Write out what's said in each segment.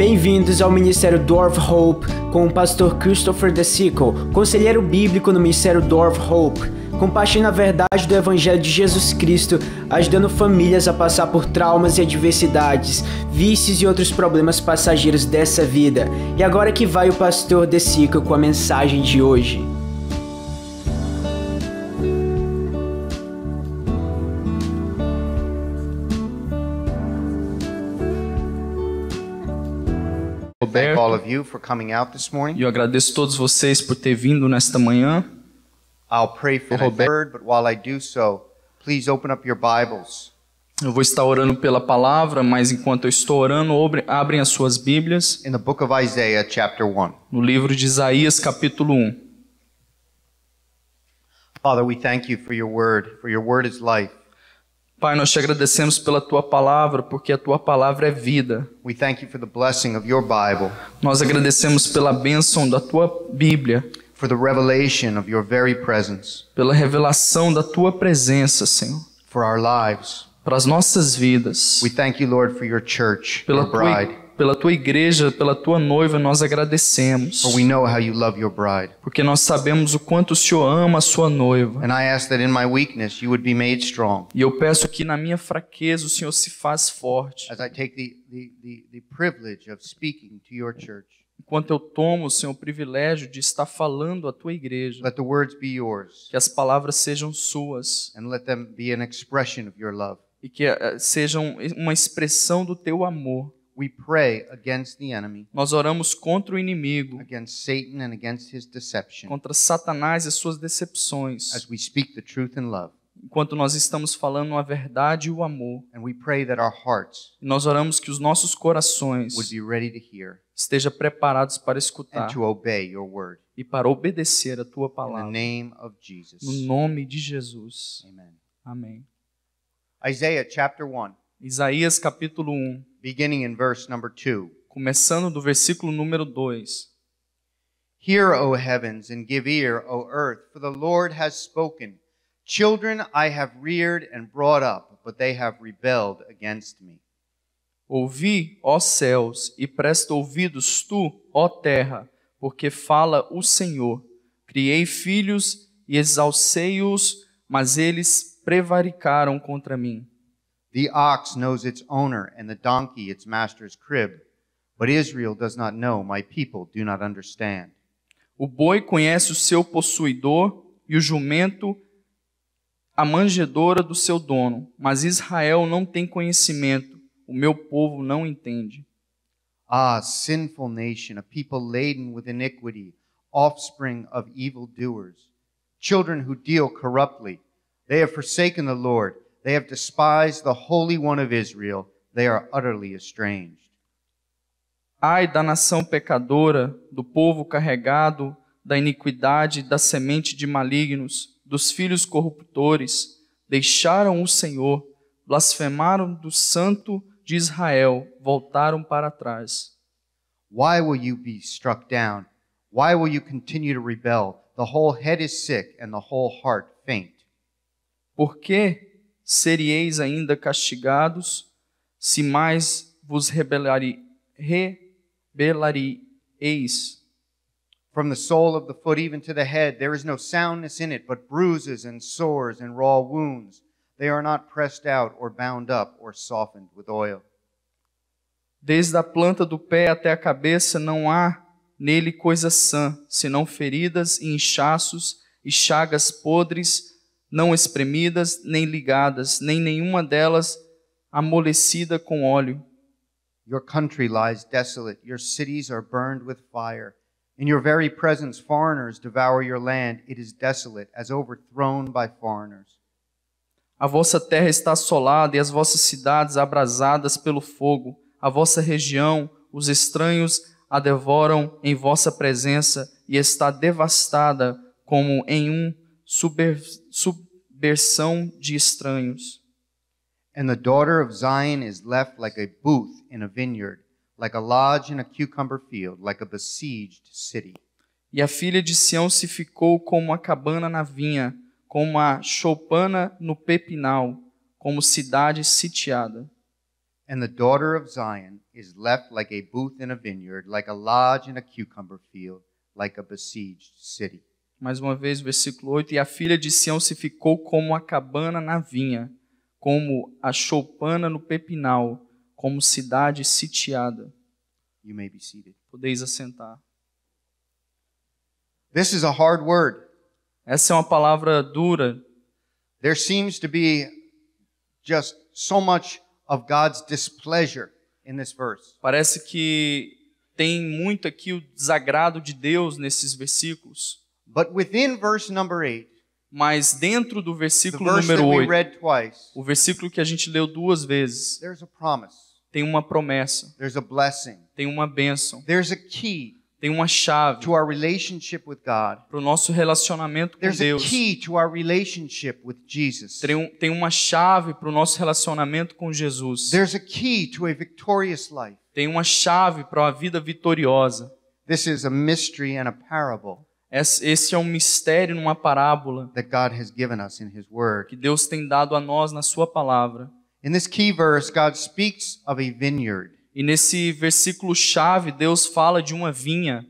Bem-vindos ao Ministério Dwarf Hope com o pastor Christopher Desico, conselheiro bíblico no Ministério Dwarf Hope. Compartilhando a verdade do Evangelho de Jesus Cristo, ajudando famílias a passar por traumas e adversidades, vícios e outros problemas passageiros dessa vida. E agora que vai o pastor Desico com a mensagem de hoje. Roberto. Eu agradeço a todos vocês por ter vindo nesta manhã. Eu vou estar orando pela palavra, mas enquanto eu estou orando, abrem as suas Bíblias. No livro de Isaías, capítulo 1. Father, we thank you for your word, for your word is life. Pai, nós te agradecemos pela tua palavra, porque a tua palavra é vida. We thank you for the blessing of your Bible. Nós agradecemos pela bênção da tua Bíblia. For the revelation of your very presence. Pela revelação da tua presença, Senhor. For our lives. Para as nossas vidas. We thank you, Lord, for your church, pela your bride. Tua pela tua igreja, pela tua noiva, nós agradecemos. For we know how you love your bride. Porque nós sabemos o quanto o Senhor ama a sua noiva. And I ask that in my weakness you would be made strong. E eu peço que na minha fraqueza o Senhor se faz forte. As I take the the the, the privilege of speaking to your church enquanto eu tomo, Senhor, o privilégio de estar falando à tua igreja. Que as palavras sejam suas. E que eh, sejam uma expressão do teu amor. We pray against the enemy, Nós oramos contra o inimigo, against Satan and against his deception, contra Satanás e suas decepções, as we speak the truth in love. enquanto nós estamos falando a verdade e o amor. And we pray that our hearts nós oramos que os nossos corações would be ready to hear estejam preparados para escutar and to obey your word. e para obedecer a tua In the palavra. name of Jesus. No nome de Jesus. Amen. Amém. Isaías capítulo 1 beginning in verse number 2. Começando do versículo número 2. Hear, O heavens, and give ear, O earth, for the Lord has spoken. Children I have reared and brought up, but they have rebelled against me. Ouvi, ó céus, e presta ouvidos tu, ó terra, porque fala o Senhor. Criei filhos e exalcei-os, mas eles prevaricaram contra mim. The ox knows its owner, and the donkey its master's crib. But Israel does not know, my people do not understand. O boi conhece o seu possuidor e o jumento a manjedora do seu dono, mas Israel não tem conhecimento, o meu povo não entende. Ah, sinful nation, a people laden with iniquity, offspring of evildoers, children who deal corruptly. They have forsaken the Lord. They have despised the Holy One of Israel. They are utterly estranged. Ai da nação pecadora, do povo carregado da iniquidade, da semente de malignos, dos filhos corruptores, deixaram o Senhor, blasfemaram do Santo de Israel, voltaram para trás. Why will you be struck down? Why will you continue to rebel? The whole head is sick and the whole heart faint. Por que serieis ainda castigados, se mais vos rebelari, rebelareis. From the sole of the foot even to the head, there is no soundness in it, but bruises and sores and raw wounds. They are not pressed out or bound up or softened with oil. Desde a planta do pé até a cabeça não há nele coisa sã, senão feridas e inchaços e chagas podres não espremidas, nem ligadas, nem nenhuma delas amolecida com óleo. Your country lies desolate, your cities are burned with fire. In your very presence, foreigners devour your land. It is desolate, as overthrown by foreigners. A vossa terra está assolada e as vossas cidades abrasadas pelo fogo. A vossa região, os estranhos a devoram em vossa presença e está devastada como em um subver, subversão de estranhos. And the daughter of Zion is left like a booth in a vineyard, like a lodge in a cucumber field, like a besieged city. E a filha de Sião se ficou como a cabana na vinha, como a choupana no pepinal, como cidade sitiada. And the daughter of Zion is left like a booth in a vineyard, like a lodge in a cucumber field, like a besieged city. Mais uma vez, versículo 8: E a filha de Sião se ficou como a cabana na vinha, como a choupana no pepinal, como cidade sitiada. You may be seated. Podeis assentar. This is a hard word. Essa é uma palavra dura. There seems to be just so much of God's displeasure in this verse. Parece que tem muito aqui o desagrado de Deus nesses versículos. But within verse number mas dentro do versículo número 8, o versículo que a gente leu duas vezes, tem uma promessa, tem uma bênção, tem uma chave para o nosso relacionamento com there's Deus, tem, um, tem, uma chave para o nosso relacionamento com Jesus, tem uma chave para a vida vitoriosa. This is a mystery and a parable. Esse é um mistério numa parábola que Deus tem dado a nós na sua palavra. In this key verse, God speaks of a vineyard. E nesse versículo chave, Deus fala de uma vinha.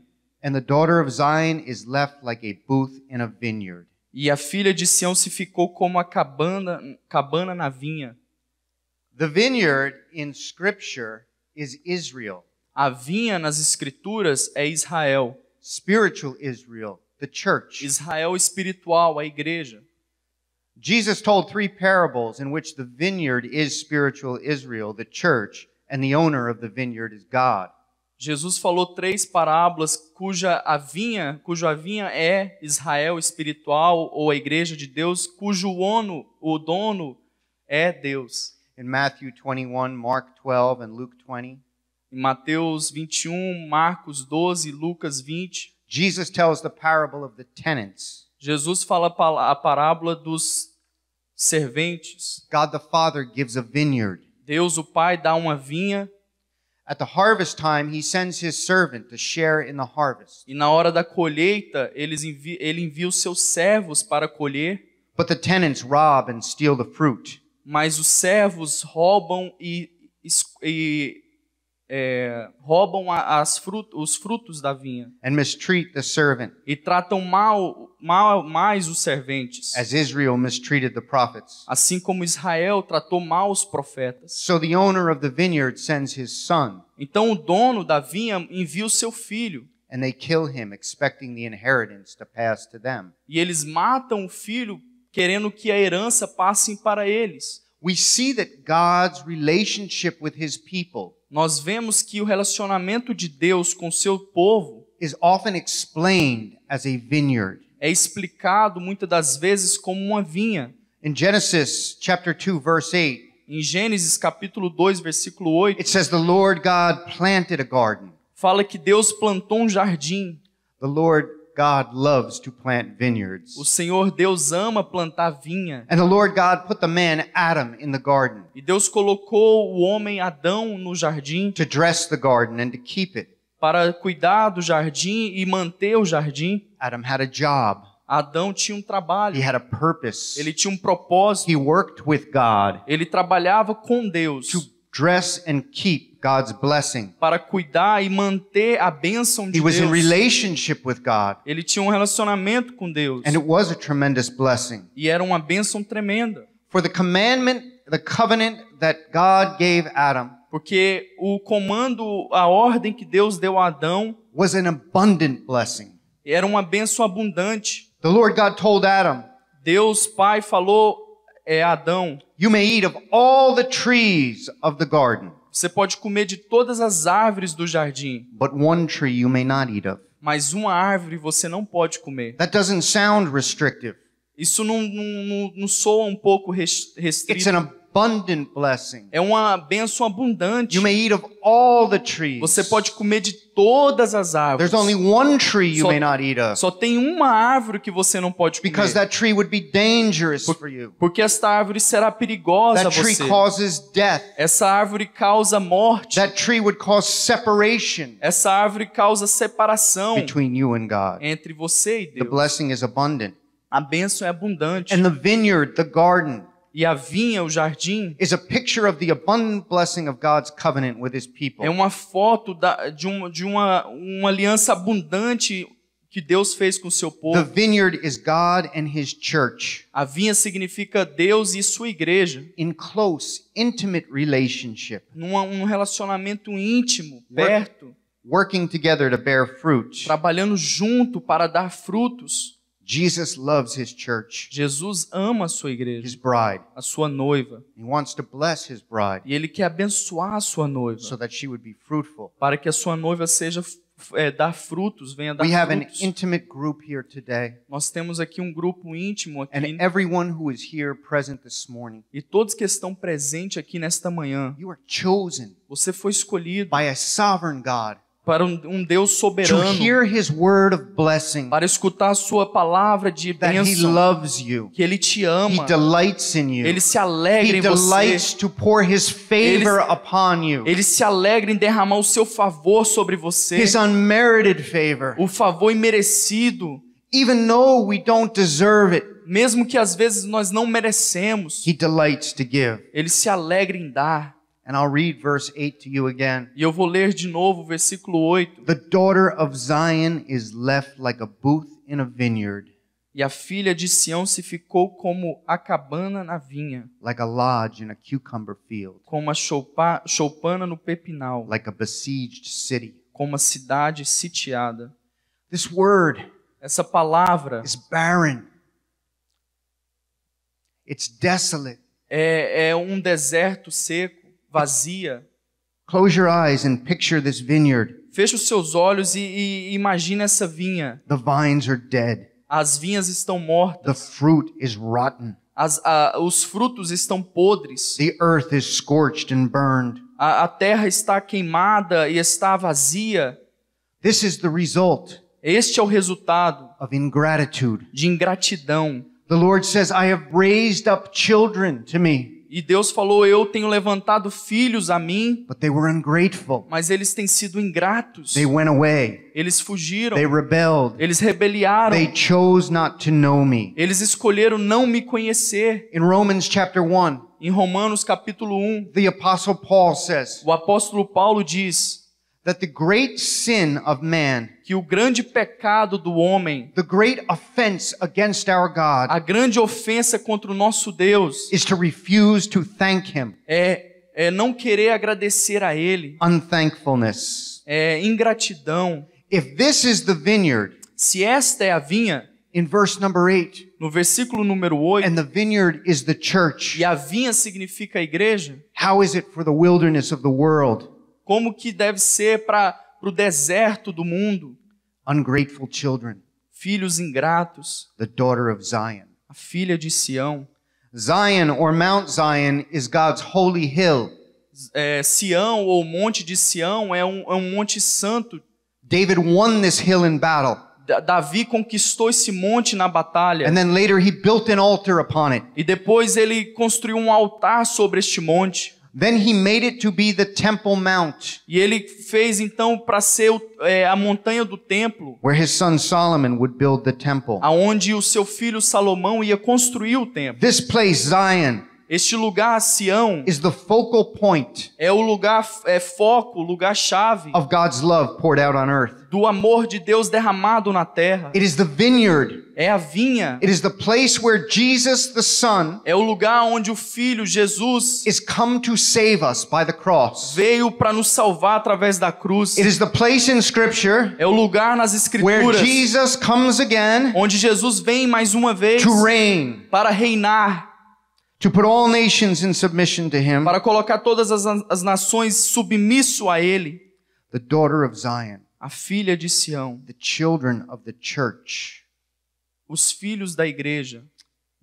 E a filha de Sião se ficou como a cabana, cabana na vinha. The vineyard in scripture is Israel. A vinha nas escrituras é Israel. spiritual Israel, the church. Israel espiritual, a igreja. Jesus told three parables in which the vineyard is spiritual Israel, the church, and the owner of the vineyard is God. Jesus falou três parábolas cuja a vinha, cujo a vinha é Israel espiritual ou a igreja de Deus, cujo ono, o dono é Deus. In Matthew 21, Mark 12 and Luke 20. Mateus 21, Marcos 12, Lucas 20. Jesus tells the parable of the tenants. Jesus fala a parábola dos serventes. God the Father gives a vineyard. Deus o Pai dá uma vinha. At the harvest time, he sends his servant to share in the harvest. E na hora da colheita, eles envi ele envia os seus servos para colher. But the tenants rob and steal the fruit. Mas os servos roubam e, e, e é, roubam os frutos da vinha and mistreat the servant, e tratam mal, mal mais os serventes, as Israel mistreated the prophets. assim como Israel tratou mal os profetas. So the owner of the vineyard sends his son, Então o dono da vinha envia o seu filho. and they kill him, expecting the inheritance to pass to them. E eles matam o filho querendo que a herança passe para eles. We see that God's relationship with his people nós vemos que o relacionamento de Deus com seu povo é explicado muitas das vezes como uma vinha. In Genesis chapter 2 verse 8. Em Gênesis capítulo 2 versículo 8. It says the Lord God planted a garden. Fala que Deus plantou um jardim. God loves to plant vineyards. O Senhor Deus ama plantar vinha. And the Lord God put the man Adam in the garden. E Deus colocou o homem Adão no jardim. To dress the garden and to keep it. Para cuidar do jardim e manter o jardim. Adam had a job. Adão tinha um trabalho. Ele tinha um propósito. Ele trabalhava com Deus. To dress and keep God's blessing. Para cuidar e manter a bênção de He was Deus. in relationship with God. Ele tinha um relacionamento com Deus. And it was a tremendous blessing. E era uma bênção tremenda. For the commandment, the covenant that God gave Adam. Porque o comando, a ordem que Deus deu a Adão was an abundant blessing. Era uma bênção abundante. The Lord God told Adam, Deus Pai falou é Adão. You may eat of all the trees of the garden. Você pode comer de todas as árvores do jardim. But one tree you may not eat of. Mas uma árvore você não pode comer. That doesn't sound restrictive. Isso não, não, não, soa um pouco restrito. It's an abundant blessing. É uma bênção abundante. You may eat of all the trees. Você pode comer de todas as árvores. There's only one tree you só, may not eat of. Só tem uma árvore que você não pode comer. Because that tree would be dangerous Por, for you. Porque esta árvore será perigosa that a você. Tree causes death. Essa árvore causa morte. That tree would cause separation. Essa árvore causa separação between you and God. Entre você e Deus. The blessing is abundant. A bênção é abundante. And the vineyard, the garden e a vinha, o jardim, is a picture of of the abundant blessing God's É uma foto da, de, uma, de uma, uma aliança abundante que Deus fez com o seu povo. The vineyard is God and his church. A vinha significa Deus e sua igreja. In close, intimate relationship. Num um relacionamento íntimo, perto. Working together to bear fruit. Trabalhando junto para dar frutos. Jesus loves his church. Jesus ama a sua igreja. His bride. A sua noiva. He wants to bless his bride. E ele quer abençoar a sua noiva. So that she would be fruitful. Para que a sua noiva seja é, dar frutos, venha dar We frutos. Have an intimate group here today. Nós temos aqui um grupo íntimo aqui. And everyone who is here present this morning. E todos que estão presentes aqui nesta manhã. You are chosen. Você foi escolhido. By a sovereign God para um, Deus soberano, para escutar a sua palavra de bênção, que ele te ama, ele se alegra em você, ele, se alegra em derramar o seu favor sobre você, o favor imerecido, even though we don't deserve it, mesmo que às vezes nós não merecemos, ele se alegra em dar. And I'll read verse 8 to you again. E eu vou ler de novo o versículo 8. The daughter of Zion is left like a booth in a vineyard. E a filha de Sião se ficou como a cabana na vinha. Like a lodge in a cucumber field. Como a choupa, choupana no pepinal. Like a besieged city. Como a cidade sitiada. This word essa palavra is barren. It's desolate. É, é um deserto seco vazia. Close your eyes and picture this vineyard. Feche os seus olhos e, e imagine essa vinha. The vines are dead. As vinhas estão mortas. The fruit is rotten. As, os frutos estão podres. The earth is scorched and burned. A, a terra está queimada e está vazia. This is the result. Este é o resultado of ingratitude. de ingratidão. The Lord says, I have raised up children to me. E Deus falou: Eu tenho levantado filhos a mim. Mas eles têm sido ingratos. Eles fugiram. Eles rebeliaram. Eles escolheram não me conhecer. In Romans chapter 1, em Romanos capítulo 1, the Apostle Paul says, o apóstolo Paulo diz: that the great sin of man, que o grande pecado do homem, the great offense against our God, a grande ofensa contra o nosso Deus, is to refuse to thank him. É, é não querer agradecer a ele. Unthankfulness. É ingratidão. If this is the vineyard, se esta é a vinha, in verse number 8, no versículo número 8, and the vineyard is the church. E a vinha significa a igreja. How is it for the wilderness of the world? como que deve ser para o deserto do mundo. Ungrateful children. Filhos ingratos. The daughter of Zion. A filha de Sião. Zion or Mount Zion is God's holy hill. É, Sião ou Monte de Sião é um, é um monte santo. David won this hill in battle. Davi conquistou esse monte na batalha. And then later he built an altar upon it. E depois ele construiu um altar sobre este monte. Then he made it to be the temple mount. E ele fez então para ser é, a montanha do templo. Where his son Solomon would build the temple. Aonde o seu filho Salomão ia construir o templo. This place Zion este lugar Sião is the focal point é o lugar é foco, lugar chave of God's love poured out on earth. Do amor de Deus derramado na terra. It is the vineyard. É a vinha. It is the place where Jesus the Son é o lugar onde o filho Jesus is come to save us by the cross. Veio para nos salvar através da cruz. It is the place in scripture é o lugar nas escrituras where Jesus comes again onde Jesus vem mais uma vez to reign. para reinar. To put all nations in submission to him, para colocar todas as, as nações submisso a ele, the daughter of Zion, a filha de Sião, the children of the church, os filhos da igreja,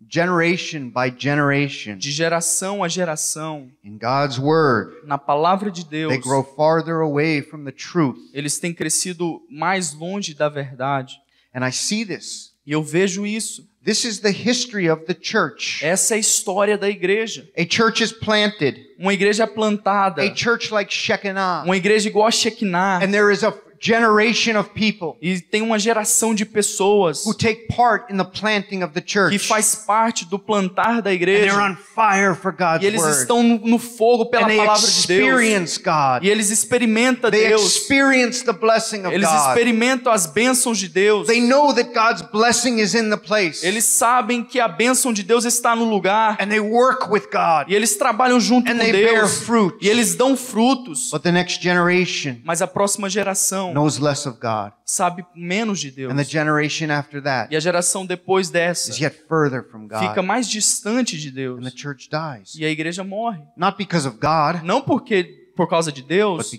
generation by generation, de geração a geração, in God's word, na palavra de Deus, they grow farther away from the truth. Eles têm crescido mais longe da verdade. And I see this. E eu vejo isso. This is the history of the church. Essa é a história da igreja. A church is planted. Uma igreja é plantada. A church like Shekinah. Uma igreja igual a Shekinah. And there is a generation of people e tem uma geração de pessoas who take part in the planting of the church. que faz parte do plantar da igreja. And on fire for God's e eles word. estão no, fogo pela And palavra they de Deus. God. E eles experimentam they Deus. Experience the blessing of eles God. experimentam as bênçãos de Deus. They know that God's blessing is in the place. Eles sabem que a bênção de Deus está no lugar. And they work with God. E eles trabalham junto And com Deus. E eles dão frutos. But the next generation, Mas a próxima geração geração knows less of God. sabe menos de Deus. And the generation after that e a geração depois dessa is yet further from God. fica mais distante de Deus. And the church dies. E a igreja morre. Not because of God, Não porque por causa de Deus,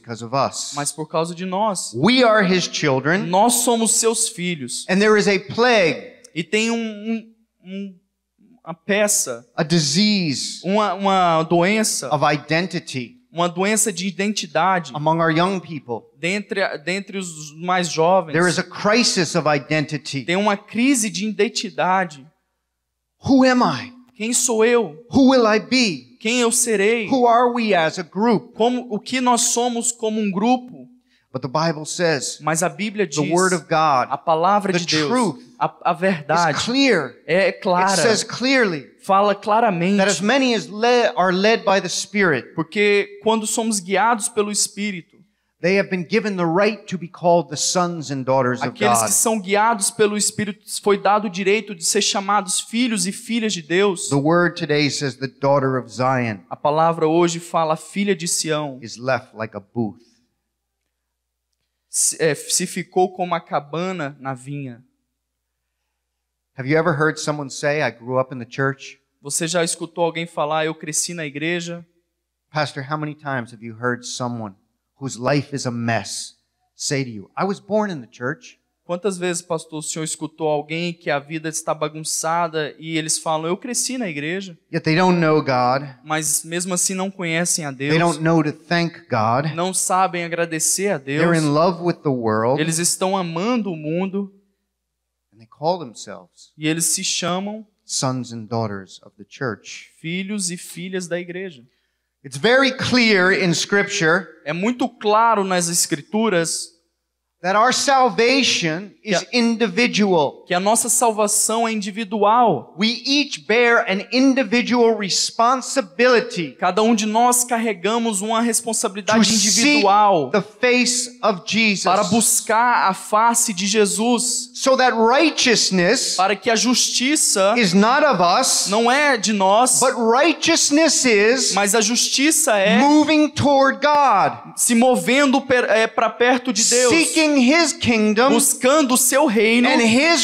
mas por causa de nós. Children, nós somos seus filhos. E tem um, um, um, uma peça, disease, uma, uma doença, uma doença de identidade among our young people. Dentre, dentre os mais jovens. There is a crisis of identity. Tem uma crise de identidade. Who am I? Quem sou eu? Who will I be? Quem eu serei? Who are we as a group? Como o que nós somos como um grupo? But the Bible says, Mas a Bíblia diz, the word of God, a palavra de Deus, a, a verdade is clear. é clara. It says clearly fala claramente that as many as led, are led by the Spirit, porque quando somos guiados pelo Espírito, They have been given the right to be called the sons and daughters of Aqueles que são guiados pelo Espírito foi dado o direito de ser chamados filhos e filhas de Deus. The word today says the daughter of Zion. A palavra hoje fala filha de Sião. Is left like a booth é, se ficou como a cabana na vinha. Have you ever heard someone say, I grew up in the church? Você já escutou alguém falar, eu cresci na igreja? Pastor, how many times have you heard someone whose life is a mess say to you, I was born in the church? Quantas vezes, pastor, o senhor escutou alguém que a vida está bagunçada e eles falam: "Eu cresci na igreja". Yet they don't know God. Mas mesmo assim não conhecem a Deus. They don't know to thank God. Não sabem agradecer a Deus. They're in love with the world. Eles estão amando o mundo. And they call themselves. E eles se chamam sons and daughters of the church. Filhos e filhas da igreja. It's very clear in scripture. É muito claro nas escrituras. That our salvation is individual. Que a nossa salvação é individual. We each bear an individual responsibility. Cada um de nós carregamos uma responsabilidade individual. the face of Jesus. Para buscar a face de Jesus. So that righteousness para que a justiça is not of us, não é de nós, but righteousness is mas a justiça é moving toward God. Se movendo para é, perto de Deus. Seeking kingdom, buscando o seu reino e,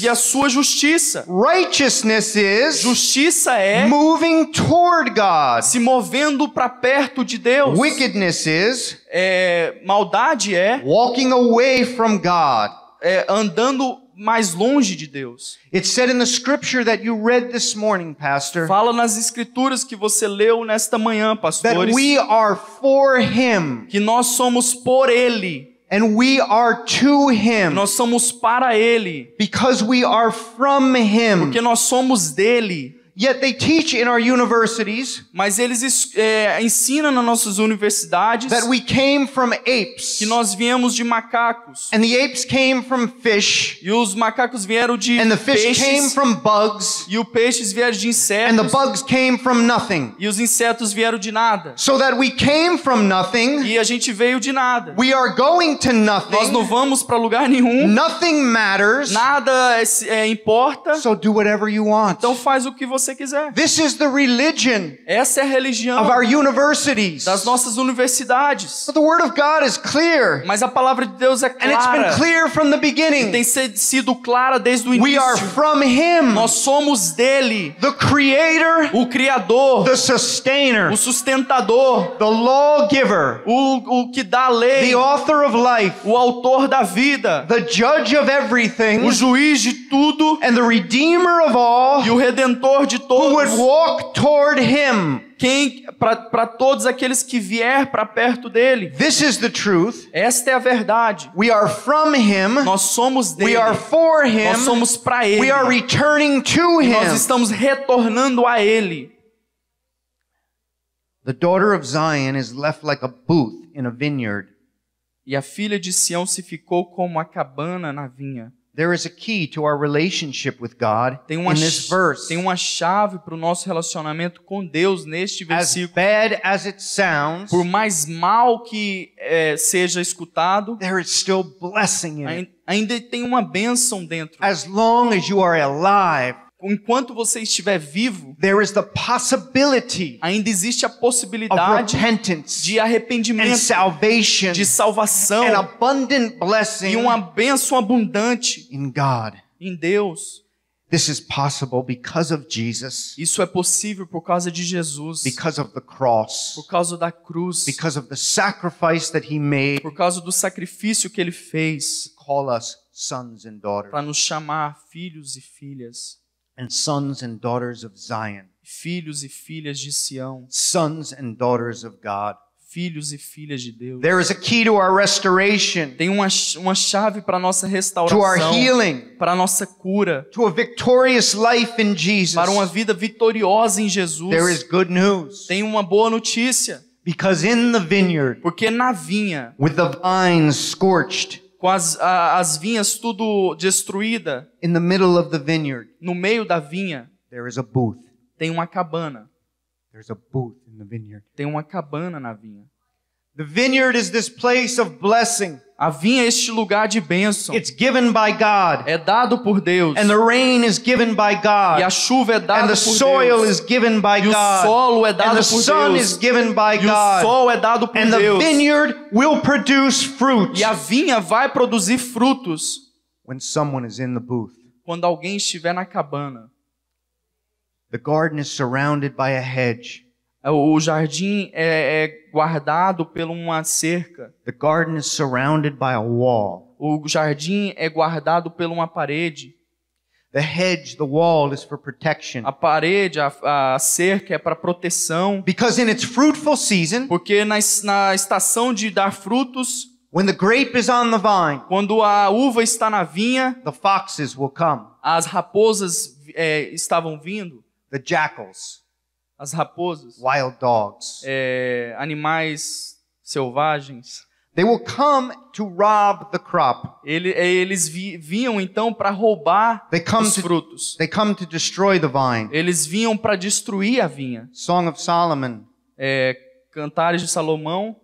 e, a, sua justiça. Is, justiça é God, se movendo para perto de Deus. Wickedness is, é, maldade é walking away from God. É, andando mais longe de Deus. Morning, pastor, Fala nas escrituras que você leu nesta manhã, pastores. That we are for him. Que nós somos por ele. And we are to him. Nós somos para ele. Because we are from him. Porque nós somos dele. Yet they teach in our universities Mas eles é, ensinam nas nossas universidades that we came from apes. que nós viemos de macacos. And the apes came from fish. E os macacos vieram de And the fish peixes. Came from bugs. E os peixes vieram de insetos. And the bugs came from nothing. E os insetos vieram de nada. So that we came from nothing. E a gente veio de nada. We are going to nothing. Nós não vamos para lugar nenhum. Nothing matters. Nada é, é, importa. So do whatever you want. Então faz o que você você quiser. This is the religion Essa é a religião of our universities. das nossas universidades. But the word of God is clear. Mas a palavra de Deus é clara. And it's been clear from the beginning. E tem sido clara desde o início. We are from him. Nós somos dele. The creator, o criador, the sustainer, o sustentador, the lawgiver, o, o que dá lei, the author of life, o autor da vida, the judge of everything, o juiz de tudo, and the redeemer of all, e o redentor de de todos. Quem para todos aqueles que vier para perto dele. This is the truth. Esta é a verdade. We are from him. Nós somos dele. We are for him. Nós somos para ele. We are returning to him. nós estamos retornando a ele. The daughter of Zion is left like a booth in a vineyard. E a filha de Sião se ficou como a cabana na vinha. There is a key to our relationship with God tem uma, in this verse. Tem uma chave para o nosso relacionamento com Deus neste versículo. As bad as it sounds, por mais mal que é, seja escutado, there is still blessing in ainda tem uma bênção dentro. As long as you are alive, enquanto você estiver vivo, there is the possibility ainda existe a possibilidade de arrependimento, salvation, de salvação an abundant blessing e uma bênção abundante in God. em Deus. This is possible because of Jesus. Isso é possível por causa de Jesus. Because of the cross. Por causa da cruz. Because of the sacrifice that he made. Por causa do sacrifício que ele fez. Call us sons and daughters. Para nos chamar filhos e filhas and sons and daughters of Zion. Filhos e filhas de Sião. Sons and daughters of God. Filhos e filhas de Deus. There is a key to our restoration. Tem uma, uma chave para nossa restauração. To our healing. Para nossa cura. To a victorious life in Jesus. Para uma vida vitoriosa em Jesus. There is good news. Tem uma boa notícia. Because in the vineyard, Porque na vinha, with the vines scorched, com as, a, as vinhas tudo destruída. In the middle of the vineyard, No meio da vinha there is a booth. tem uma cabana. There's a booth in the vineyard. Tem uma cabana na vinha. The vineyard is this place of blessing. A vinha é este lugar de bênção. It's given by God. É dado por Deus. And the rain is given by God. E a chuva é dada And the por soil Deus. Is given by e God. o solo é dado And por Deus. Is given by e God. o sol é dado por And Deus. The vineyard will produce fruit. E a vinha vai produzir frutos. When someone is in the booth. Quando alguém estiver na cabana. The garden is surrounded by a hedge. É, o jardim é, é guardado por uma cerca. The garden is surrounded by a wall. O jardim é guardado por uma parede. The hedge, the wall is for protection. A parede, a, a cerca é para proteção. Because in its fruitful season, porque na, na estação de dar frutos, when the grape is on the vine, quando a uva está na vinha, the foxes will come. As raposas é, estavam vindo. The jackals as raposas, wild dogs, é, animais selvagens. They will come to rob the crop. Ele, é, eles vi, vinham então para roubar os frutos. To, they come to destroy the vine. Eles vinham para destruir a vinha. Song of Solomon. É, Cantares de Salomão.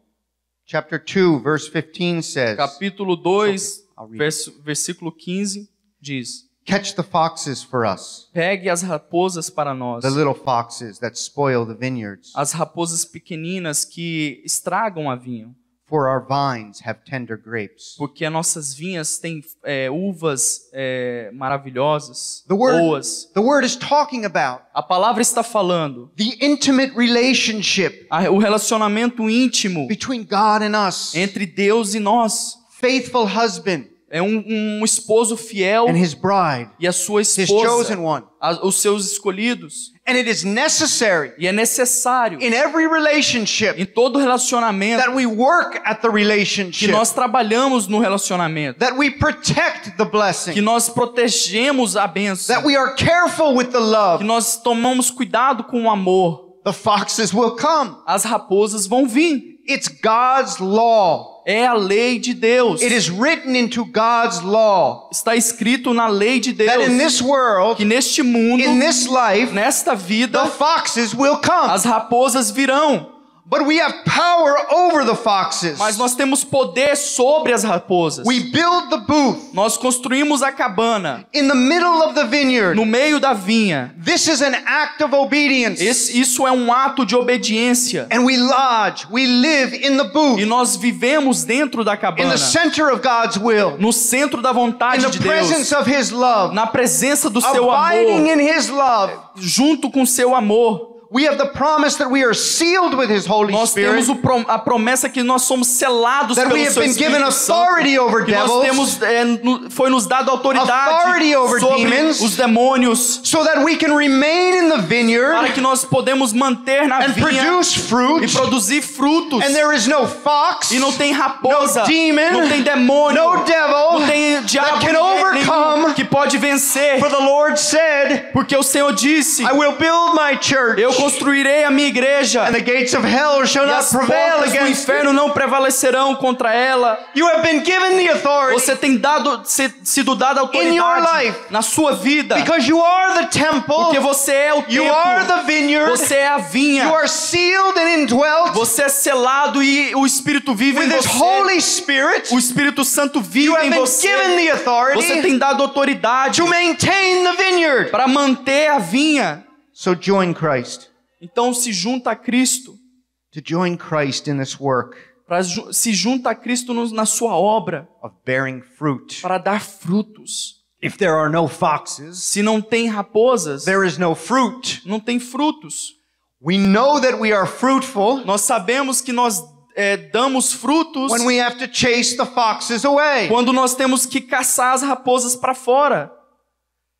Chapter 2, verse 15 says. Capítulo 2, okay, versículo 15 diz. Catch the foxes for us. Pegue as raposas para nós. The little foxes that spoil the vineyards. As raposas pequeninas que estragam a vinha. For our vines have tender grapes. Porque as nossas vinhas têm é, uvas é, maravilhosas, the word, boas. The word is talking about a palavra está falando. The intimate relationship. A, o relacionamento íntimo. Between God and us. Entre Deus e nós. Faithful husband é um, um esposo fiel bride, e a sua esposa, a, os seus escolhidos. And it is necessary e é necessário in every relationship em todo relacionamento that we work at the relationship, que nós trabalhamos no relacionamento that we protect the blessing, que nós protegemos a bênção that we are careful with the love, que nós tomamos cuidado com o amor the foxes will come. as raposas vão vir It's God's law é a lei de Deus. It is written into God's law. Está escrito na lei de Deus. That in this world, que neste mundo, in this life, nesta vida, the foxes will come. As raposas virão. But we have power over the foxes. Mas nós temos poder sobre as raposas. We build the booth. Nós construímos a cabana. In the middle of the vineyard. No meio da vinha. This is an act of obedience. Esse, isso é um ato de obediência. And we lodge, we live in the booth. E nós vivemos dentro da cabana. In the center of God's will. No centro da vontade in de the Deus. Presence of his love. Na presença do Abiding seu amor. In his love. Junto com seu amor nós temos a promessa que nós somos selados that pelo Seu Espírito Santo, que nós temos, é, foi nos dado autoridade sobre demons, os demônios, so vineyard, para que nós podemos manter na vinha fruit, e produzir frutos. Fox, e não tem raposa, demon, não tem demônio, devil, não tem diabo que pode vencer. Said, porque o Senhor disse, eu construirei a minha igreja. And the gates of hell shall e as not prevail portas do inferno não prevalecerão contra ela. You have been given the authority Você tem dado, se, sido dado autoridade in your life. na sua vida. Because you are the temple. Porque você é o templo. You are the vineyard. Você é a vinha. You are sealed and indwelt. Você é selado e o Espírito vive With em você. Holy Spirit, o Espírito Santo vive you have em você. Been given the authority você tem dado autoridade para manter a vinha. So join Christ. Então se junta a Cristo. To join Christ in this work. Para se junta a Cristo na sua obra. Of bearing fruit. Para dar frutos. If there are no foxes, se não tem raposas, there is no fruit. Não tem frutos. We know that we are fruitful. Nós sabemos que nós é, damos frutos. When we have to chase the foxes away. Quando nós temos que caçar as raposas para fora.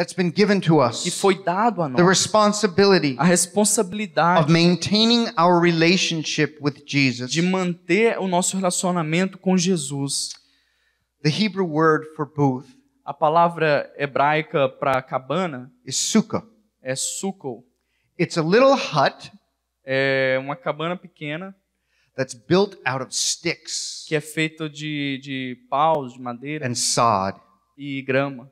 that's been given to us, que foi dado a nós, the responsibility a responsabilidade of maintaining our relationship with Jesus. de manter o nosso relacionamento com Jesus. The Hebrew word for booth a palavra hebraica para cabana is sukkah. é sukkah. It's a little hut é uma cabana pequena that's built out of sticks que é feito de, de paus, de madeira and sod. e grama.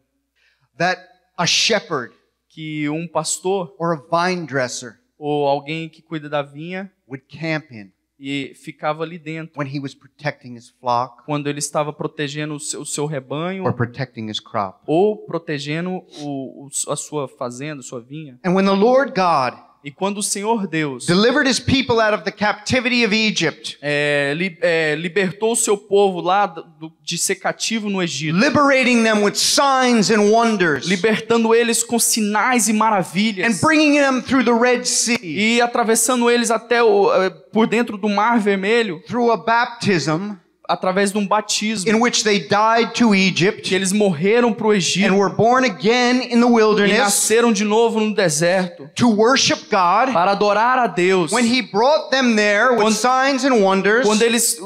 That a shepherd, que um pastor or a vine dresser ou alguém que cuida da vinha would camp in e ficava ali dentro when he was protecting his flock quando ele estava protegendo o seu, o seu rebanho or protecting his crop. ou protegendo o, a sua fazenda, sua vinha. And when the Lord God e quando o Senhor Deus delivered his people out of the captivity of Egypt, é, li, é, libertou o seu povo lá do, de ser cativo no Egito, liberating them with signs and wonders, libertando eles com sinais e maravilhas, and bringing them through the Red Sea, e atravessando eles até o, é, por dentro do Mar Vermelho, through a baptism, através de um batismo. In which they died to Egypt. Que eles morreram para o Egito. And were born again in the wilderness. E nasceram de novo no deserto. To worship God. Para adorar a Deus. quando,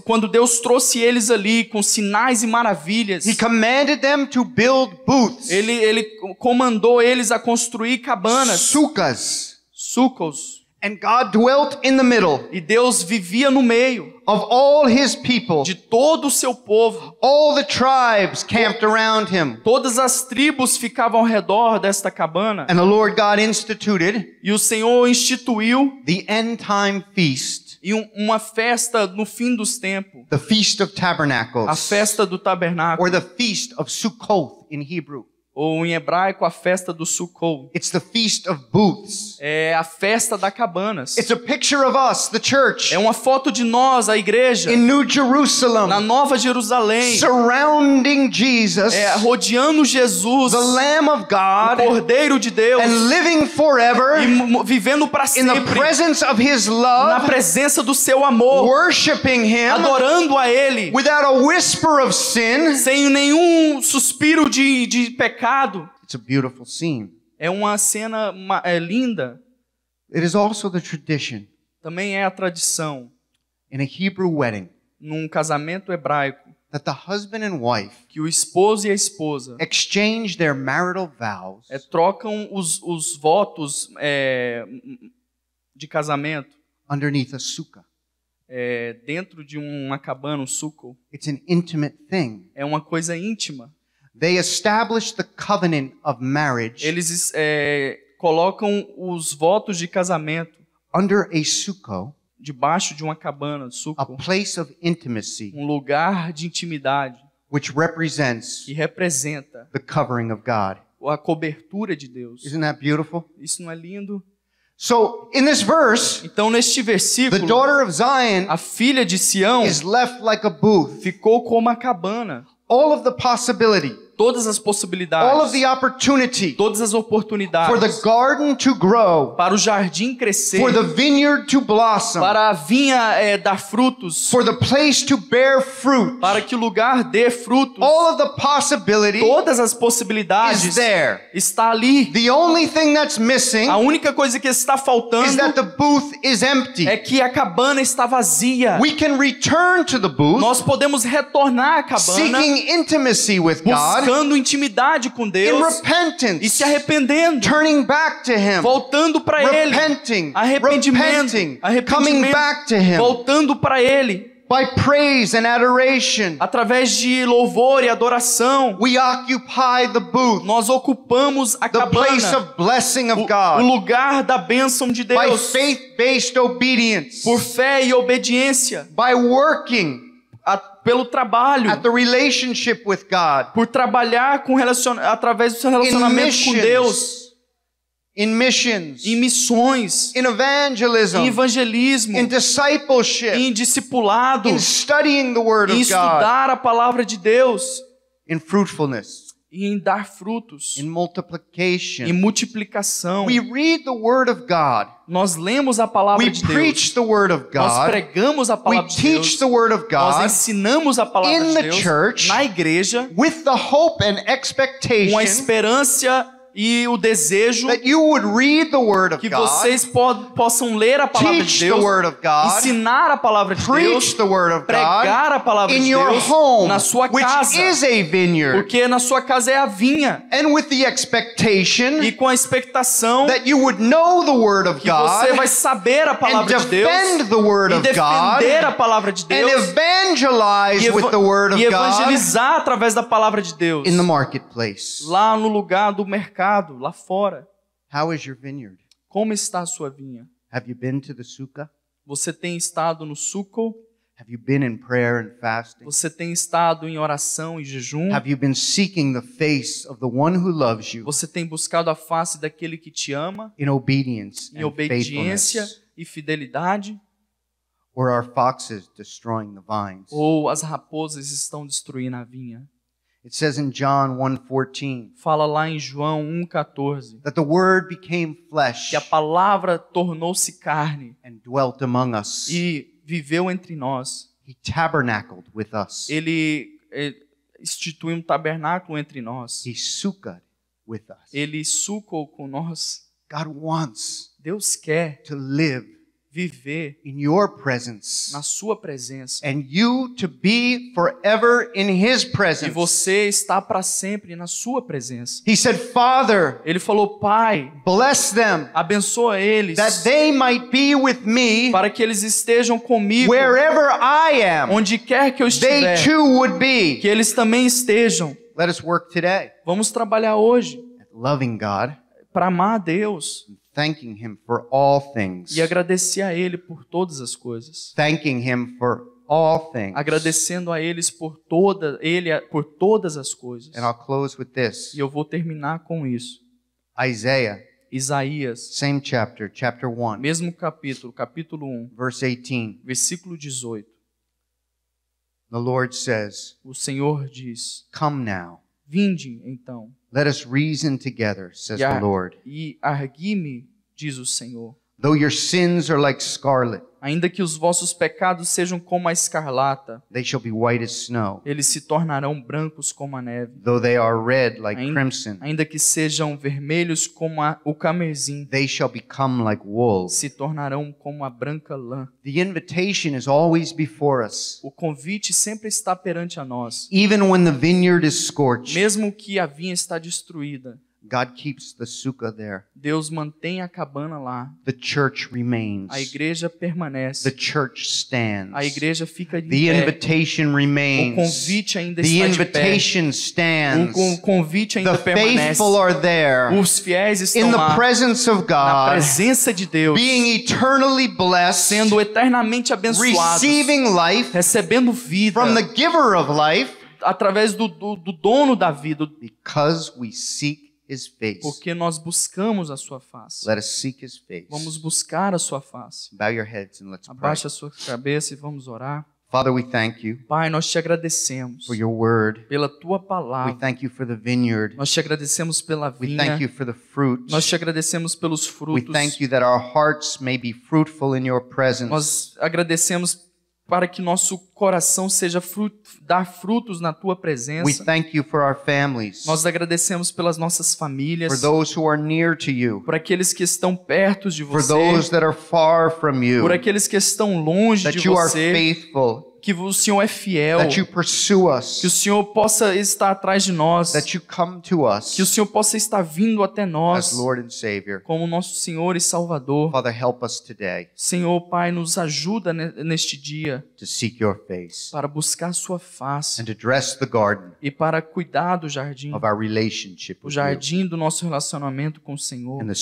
quando Deus trouxe eles ali com sinais e maravilhas. He commanded them to build booths. Ele ele comandou eles a construir cabanas. Sucas. Sucos. And God dwelt in the middle e Deus vivia no meio of all his people. de todo o seu povo. All the tribes camped around him. Todas as tribos ficavam ao redor desta cabana. And the Lord God instituted e o Senhor instituiu the end time feast. E uma festa no fim dos tempos. The feast of tabernacles. A festa do tabernáculo. Or the feast of Sukkoth in Hebrew ou em hebraico a festa do Sukkot. It's the feast of booths. É a festa da cabanas. It's a picture of us, the church. É uma foto de nós, a igreja. In New Jerusalem. Na Nova Jerusalém. Surrounding Jesus. É rodeando Jesus. The Lamb of God. O Cordeiro de Deus. And living forever. E vivendo para sempre. In the presence of his love. Na presença do seu amor. Worshiping him. Adorando a ele. Without a whisper of sin. Sem nenhum suspiro de de pecado pecado. It's a beautiful scene. É uma cena é, linda. It is also the tradition. Também é a tradição. In a Hebrew wedding. Num casamento hebraico. That the husband and wife que o esposo e a esposa exchange their marital vows é, trocam os, os votos é, de casamento underneath a sukkah. É, dentro de uma cabana, um suco. It's an intimate thing. É uma coisa íntima. They the covenant of marriage. Eles é, colocam os votos de casamento under a suco, debaixo de uma cabana, suco, a place of intimacy, um lugar de intimidade, which represents que representa the covering of God. A cobertura de Deus. Isn't that beautiful? Isso não é lindo? So, in this verse, então neste versículo, the daughter of Zion a filha de Sião is left like a booth. ficou como uma cabana. All of the possibility todas as possibilidades, todas as oportunidades grow, para o jardim crescer, blossom, para a vinha é, dar frutos, fruit, para que o lugar dê frutos. todas as possibilidades está ali. a única coisa que está faltando é que a cabana está vazia. Nós podemos retornar à cabana seeking intimacy with God, buscando intimidade com Deus e se arrependendo, him, voltando para Ele, arrependimento, arrependimento him, voltando para Ele. By praise and adoration. Através de louvor e adoração, we occupy the booth, nós ocupamos a the cabana, place of blessing of God. O, o lugar da bênção de Deus, By faith -based obedience. por fé e obediência, By working pelo trabalho, at the relationship with God, por trabalhar com relacion... através do seu relacionamento com Deus, in missions, em missões, in evangelism, em evangelismo, in discipleship, em discipulado, in studying the word em of estudar God, a palavra de Deus, in fruitfulness e em dar frutos, in multiplication. em multiplicação. We read the word of God. Nós lemos a palavra We de Deus. Preach the word of God. Nós pregamos a palavra We de teach Deus. The word of God Nós ensinamos a palavra in de Deus the church, na igreja with the hope and expectation com a esperança e o desejo que vocês po possam ler a palavra de Deus, ensinar a palavra de Deus, pregar a palavra de Deus na sua casa, porque na sua casa é a vinha, e com a expectação que você vai saber a palavra de Deus e defender a palavra de Deus e evangelizar através da palavra de Deus lá no lugar do mercado mercado, lá fora. How is your vineyard? Como está a sua vinha? Have you been to the Você tem estado no suco? Have you been in prayer and fasting? Você tem estado em oração e jejum? Have you been seeking the face of the one who loves you? Você tem buscado a face daquele que te ama? In obedience em obediência e fidelidade? Or are foxes destroying the vines? Ou as raposas estão destruindo a vinha? It says in John 1:14. Fala lá em João 1:14. That the word became flesh. Que a palavra tornou-se carne. And dwelt among us. E viveu entre nós. He tabernacled with us. Ele, eh, instituiu um tabernáculo entre nós. He with us. Ele sucou com nós. God wants Deus quer to live viver in your presence. na sua presença. And you to be forever in his presence. E você está para sempre na sua presença. He said, "Father", ele falou, "Pai, bless them, abençoa eles, that they might be with me, para que eles estejam comigo, wherever I am, onde quer que eu estiver, they too would be. que eles também estejam. Let us work today. Vamos trabalhar hoje. Loving God, para amar a Deus, thanking him for all things. E agradecer a ele por todas as coisas. Thanking him for all things. Agradecendo a eles por toda ele por todas as coisas. And I'll close with this. E eu vou terminar com isso. Isaiah Isaías, same chapter, chapter Mesmo capítulo, capítulo 1. Verse 18. Versículo 18. The Lord says, o Senhor diz: Come now. Vinde então. Let us reason together, says the Lord. E argui-me, diz o Senhor. Though your sins are like scarlet, ainda que os vossos pecados sejam como a escarlata, they shall be white as snow. Eles se tornarão brancos como a neve. Though they are red like ainda, crimson, ainda que sejam vermelhos como a, o camersim, they shall become like wool. Se tornarão como a branca lã. The invitation is always before us. O convite sempre está perante a nós. Even when the vineyard is scorched, mesmo que a vinha está destruída. God keeps the sukkah there. Deus mantém a cabana lá. The church remains. A igreja permanece. The church stands. A igreja fica de the pé. Invitation remains. O convite ainda the está de pé. Stands. O convite ainda the permanece. Faithful are there. Os fiéis estão In the lá. Presence of God, na presença de Deus. Being eternally blessed, sendo eternamente abençoados. Receiving life, recebendo vida. From the giver of life, através do, do, do dono da vida. Because we seek his face. Porque nós buscamos a sua face. Let us seek his face. Vamos buscar a sua face. Bow your heads and let's Abaixa pray. a sua cabeça e vamos orar. Father, we thank you Pai, nós te agradecemos for your word. pela tua palavra. We thank you for the vineyard. Nós te agradecemos pela vinha. We thank you for the fruit. Nós te agradecemos pelos frutos. We thank you that our hearts may be fruitful in your presence. Nós agradecemos para que nosso coração seja fruto, dar frutos na tua presença. We thank you for our families. Nós agradecemos pelas nossas famílias. For those who are near to you. Por aqueles que estão perto de você. For those that are far from you. Por aqueles que estão longe that de you você. Are faithful que o Senhor é fiel, us, que o Senhor possa estar atrás de nós, us, que o Senhor possa estar vindo até nós como nosso Senhor e Salvador. Father, today, Senhor, Pai, nos ajuda neste dia face, para buscar Sua face garden, e para cuidar do jardim, o jardim do nosso relacionamento com o Senhor. no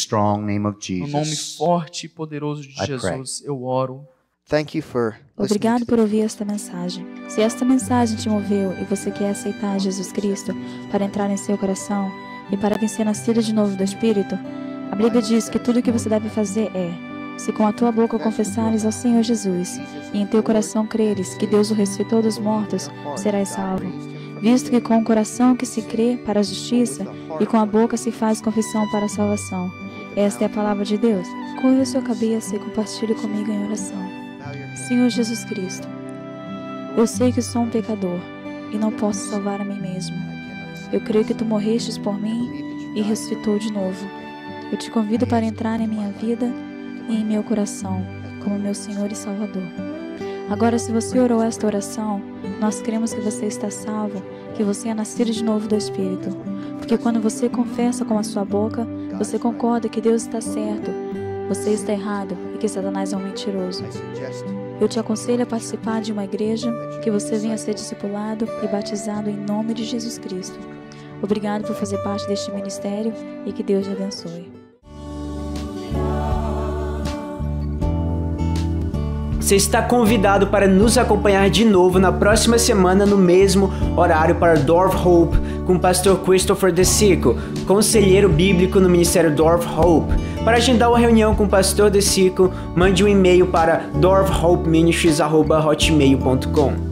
nome forte e poderoso de Jesus, eu oro. Thank you for Obrigado por ouvir esta mensagem. Se esta mensagem te moveu e você quer aceitar Jesus Cristo para entrar em seu coração e para vencer nascido de novo do Espírito, a Bíblia diz que tudo o que você deve fazer é: se com a tua boca confessares ao Senhor Jesus e em teu coração creres que Deus o ressuscitou dos mortos, serás salvo. Visto que com o coração que se crê para a justiça e com a boca se faz confissão para a salvação. Esta é a palavra de Deus. Curva sua cabeça e compartilhe comigo em oração. Senhor Jesus Cristo, eu sei que sou um pecador e não posso salvar a mim mesmo. Eu creio que tu morrestes por mim e ressuscitou de novo. Eu te convido para entrar em minha vida e em meu coração como meu Senhor e Salvador. Agora, se você orou esta oração, nós cremos que você está salvo, que você é nascido de novo do Espírito. Porque quando você confessa com a sua boca, você concorda que Deus está certo, você está errado e que Satanás é um mentiroso. Eu te aconselho a participar de uma igreja, que você venha ser discipulado e batizado em nome de Jesus Cristo. Obrigado por fazer parte deste ministério e que Deus te abençoe. Você está convidado para nos acompanhar de novo na próxima semana no mesmo horário para Dorf Hope com o pastor Christopher DeSico, conselheiro bíblico no Ministério Dorf Hope. Para agendar uma reunião com o pastor Desico, mande um e-mail para dorfhopeministries.hotmail.com.